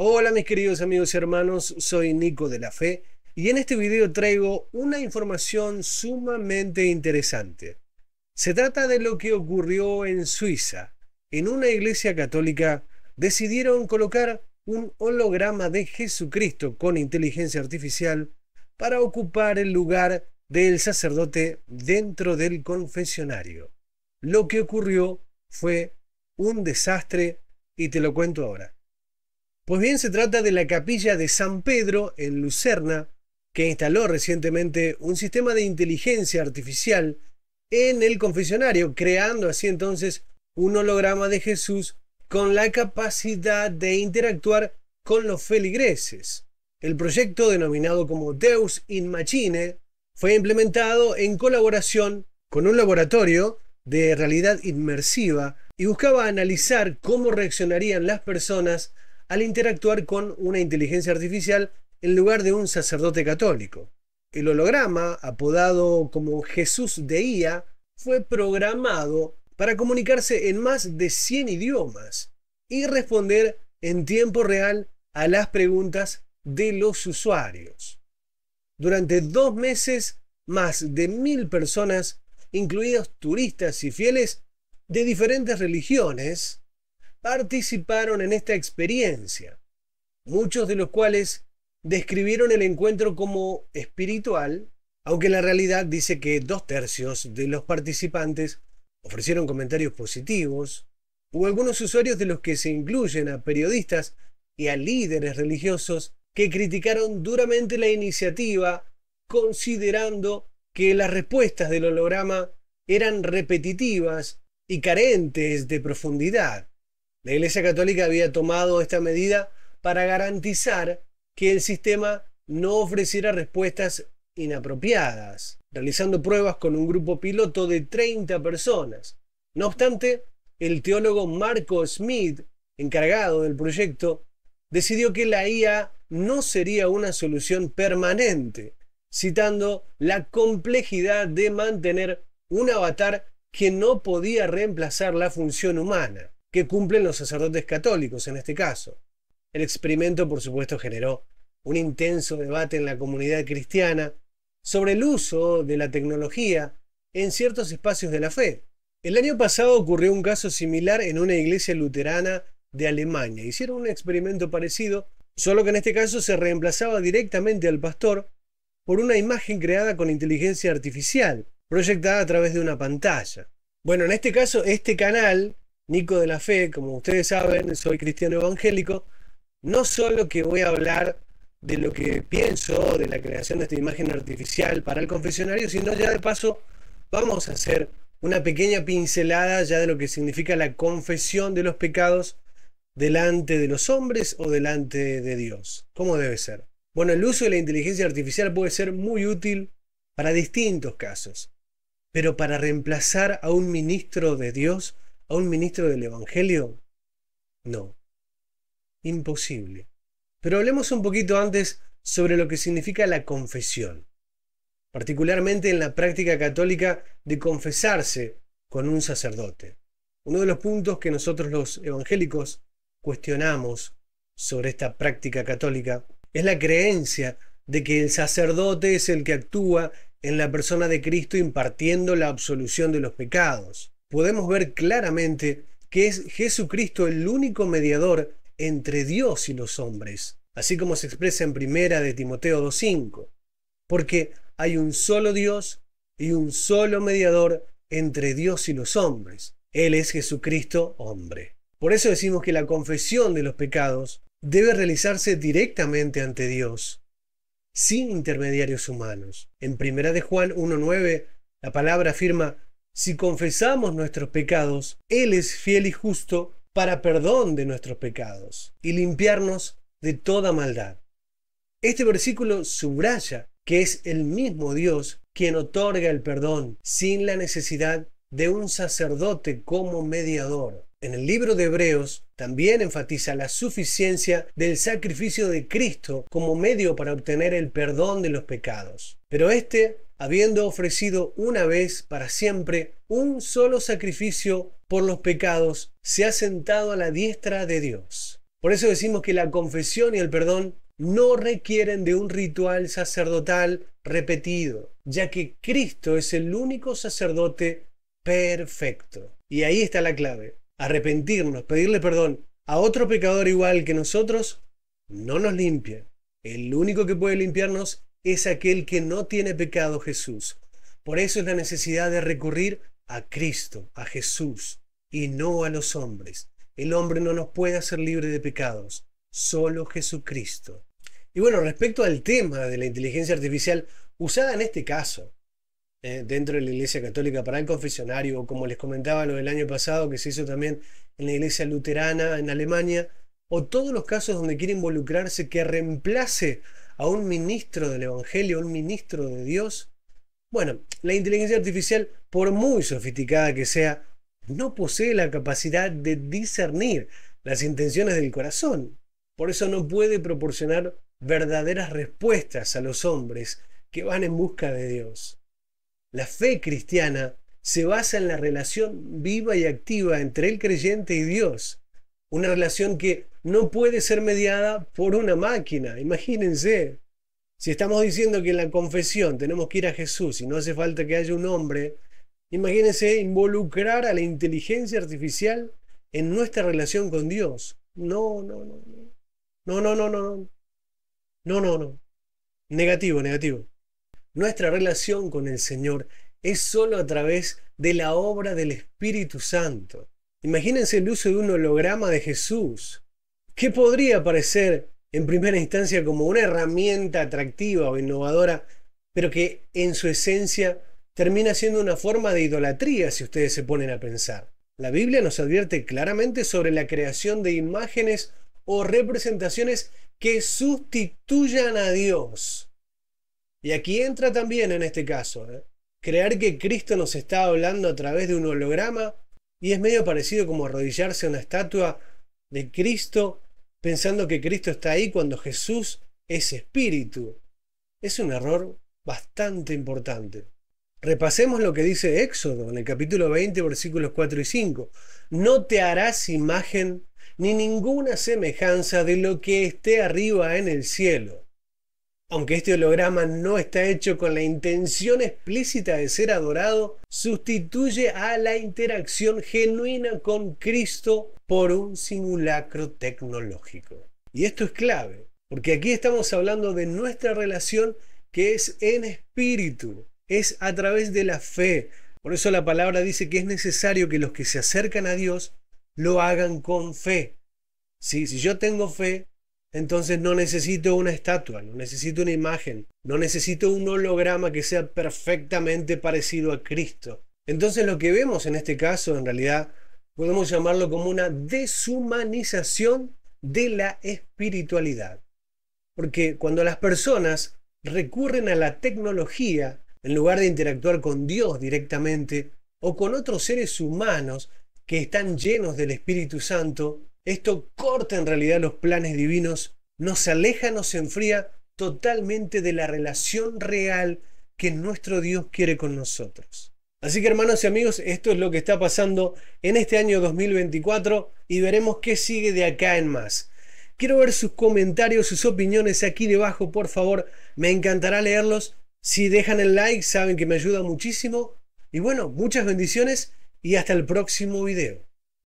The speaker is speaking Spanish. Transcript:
Hola mis queridos amigos y hermanos, soy Nico de la Fe y en este video traigo una información sumamente interesante. Se trata de lo que ocurrió en Suiza. En una iglesia católica decidieron colocar un holograma de Jesucristo con inteligencia artificial para ocupar el lugar del sacerdote dentro del confesionario. Lo que ocurrió fue un desastre y te lo cuento ahora. Pues bien, se trata de la capilla de San Pedro en Lucerna, que instaló recientemente un sistema de inteligencia artificial en el confesionario, creando así entonces un holograma de Jesús con la capacidad de interactuar con los feligreses. El proyecto, denominado como Deus in Machine, fue implementado en colaboración con un laboratorio de realidad inmersiva y buscaba analizar cómo reaccionarían las personas al interactuar con una inteligencia artificial en lugar de un sacerdote católico. El holograma, apodado como Jesús de IA, fue programado para comunicarse en más de 100 idiomas y responder en tiempo real a las preguntas de los usuarios. Durante dos meses, más de mil personas, incluidos turistas y fieles de diferentes religiones, participaron en esta experiencia, muchos de los cuales describieron el encuentro como espiritual, aunque la realidad dice que dos tercios de los participantes ofrecieron comentarios positivos, hubo algunos usuarios de los que se incluyen a periodistas y a líderes religiosos que criticaron duramente la iniciativa, considerando que las respuestas del holograma eran repetitivas y carentes de profundidad. La Iglesia Católica había tomado esta medida para garantizar que el sistema no ofreciera respuestas inapropiadas, realizando pruebas con un grupo piloto de 30 personas. No obstante, el teólogo Marco Smith, encargado del proyecto, decidió que la IA no sería una solución permanente, citando la complejidad de mantener un avatar que no podía reemplazar la función humana que cumplen los sacerdotes católicos en este caso. El experimento, por supuesto, generó un intenso debate en la comunidad cristiana sobre el uso de la tecnología en ciertos espacios de la fe. El año pasado ocurrió un caso similar en una iglesia luterana de Alemania. Hicieron un experimento parecido, solo que en este caso se reemplazaba directamente al pastor por una imagen creada con inteligencia artificial, proyectada a través de una pantalla. Bueno, en este caso, este canal Nico de la Fe, como ustedes saben, soy cristiano evangélico, no solo que voy a hablar de lo que pienso de la creación de esta imagen artificial para el confesionario, sino ya de paso vamos a hacer una pequeña pincelada ya de lo que significa la confesión de los pecados delante de los hombres o delante de Dios. ¿Cómo debe ser? Bueno, el uso de la inteligencia artificial puede ser muy útil para distintos casos, pero para reemplazar a un ministro de Dios a un ministro del Evangelio? No. Imposible. Pero hablemos un poquito antes sobre lo que significa la confesión, particularmente en la práctica católica de confesarse con un sacerdote. Uno de los puntos que nosotros los evangélicos cuestionamos sobre esta práctica católica es la creencia de que el sacerdote es el que actúa en la persona de Cristo impartiendo la absolución de los pecados podemos ver claramente que es Jesucristo el único mediador entre Dios y los hombres, así como se expresa en primera de Timoteo 2.5, porque hay un solo Dios y un solo mediador entre Dios y los hombres. Él es Jesucristo hombre. Por eso decimos que la confesión de los pecados debe realizarse directamente ante Dios, sin intermediarios humanos. En primera de Juan 1.9, la palabra afirma, si confesamos nuestros pecados, Él es fiel y justo para perdón de nuestros pecados y limpiarnos de toda maldad. Este versículo subraya que es el mismo Dios quien otorga el perdón sin la necesidad de un sacerdote como mediador. En el libro de Hebreos también enfatiza la suficiencia del sacrificio de Cristo como medio para obtener el perdón de los pecados. Pero este habiendo ofrecido una vez para siempre un solo sacrificio por los pecados, se ha sentado a la diestra de Dios. Por eso decimos que la confesión y el perdón no requieren de un ritual sacerdotal repetido, ya que Cristo es el único sacerdote perfecto. Y ahí está la clave. Arrepentirnos, pedirle perdón a otro pecador igual que nosotros, no nos limpia. El único que puede limpiarnos es aquel que no tiene pecado Jesús. Por eso es la necesidad de recurrir a Cristo, a Jesús, y no a los hombres. El hombre no nos puede hacer libre de pecados, solo Jesucristo. Y bueno, respecto al tema de la inteligencia artificial usada en este caso, eh, dentro de la Iglesia Católica para el confesionario, o como les comentaba lo del año pasado que se hizo también en la Iglesia Luterana en Alemania, o todos los casos donde quiere involucrarse que reemplace a un ministro del Evangelio, a un ministro de Dios? Bueno, la inteligencia artificial, por muy sofisticada que sea, no posee la capacidad de discernir las intenciones del corazón. Por eso no puede proporcionar verdaderas respuestas a los hombres que van en busca de Dios. La fe cristiana se basa en la relación viva y activa entre el creyente y Dios, una relación que no puede ser mediada por una máquina. Imagínense, si estamos diciendo que en la confesión tenemos que ir a Jesús y no hace falta que haya un hombre, imagínense involucrar a la inteligencia artificial en nuestra relación con Dios. No, no, no, no. No, no, no, no. No, no, no. Negativo, negativo. Nuestra relación con el Señor es solo a través de la obra del Espíritu Santo. Imagínense el uso de un holograma de Jesús, que podría parecer en primera instancia como una herramienta atractiva o innovadora, pero que en su esencia termina siendo una forma de idolatría si ustedes se ponen a pensar. La Biblia nos advierte claramente sobre la creación de imágenes o representaciones que sustituyan a Dios. Y aquí entra también en este caso, ¿eh? creer que Cristo nos está hablando a través de un holograma y es medio parecido como arrodillarse a una estatua de Cristo pensando que Cristo está ahí cuando Jesús es espíritu. Es un error bastante importante. Repasemos lo que dice Éxodo en el capítulo 20, versículos 4 y 5. No te harás imagen ni ninguna semejanza de lo que esté arriba en el cielo aunque este holograma no está hecho con la intención explícita de ser adorado, sustituye a la interacción genuina con Cristo por un simulacro tecnológico. Y esto es clave, porque aquí estamos hablando de nuestra relación que es en espíritu, es a través de la fe. Por eso la palabra dice que es necesario que los que se acercan a Dios lo hagan con fe. si yo tengo fe, entonces no necesito una estatua, no necesito una imagen, no necesito un holograma que sea perfectamente parecido a Cristo. Entonces lo que vemos en este caso, en realidad, podemos llamarlo como una deshumanización de la espiritualidad. Porque cuando las personas recurren a la tecnología, en lugar de interactuar con Dios directamente, o con otros seres humanos que están llenos del Espíritu Santo, esto corta en realidad los planes divinos, nos aleja, nos enfría totalmente de la relación real que nuestro Dios quiere con nosotros. Así que hermanos y amigos, esto es lo que está pasando en este año 2024 y veremos qué sigue de acá en más. Quiero ver sus comentarios, sus opiniones aquí debajo, por favor. Me encantará leerlos. Si dejan el like, saben que me ayuda muchísimo. Y bueno, muchas bendiciones y hasta el próximo video.